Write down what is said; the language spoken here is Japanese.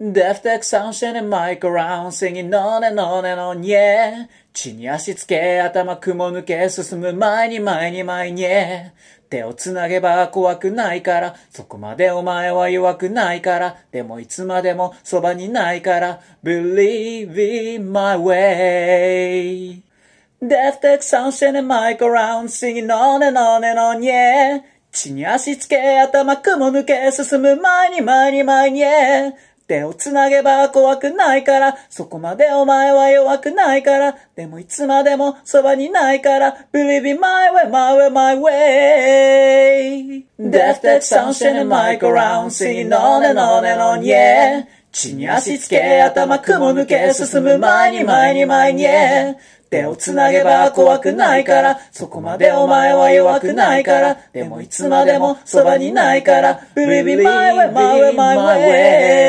Death Tech Sunshine and Mike around singing on and on and on, yeah. 地に足つけ、頭雲抜け、進む前に前に前に、yeah. 手を繋げば怖くないから、そこまでお前は弱くないから、でもいつまでもそばにないから、Believe in my way. Death Tech Sunshine and Mike around singing on and on and on, yeah. 地に足つけ、頭雲抜け、進む前に前に前に、yeah. 手を繋げば怖くないから、そこまでお前は弱くないから、でもいつまでもそばにないから、Believe in my way, my way, my way. Death that sunshine and mic around, singing on and on and on, yeah. 地に足つけ、頭雲抜け、進む前に前に前に、yeah. 手を繋げば怖くないから、そこまでお前は弱くないから、でもいつまでもそばにないから、Believe in my way, my way, my way.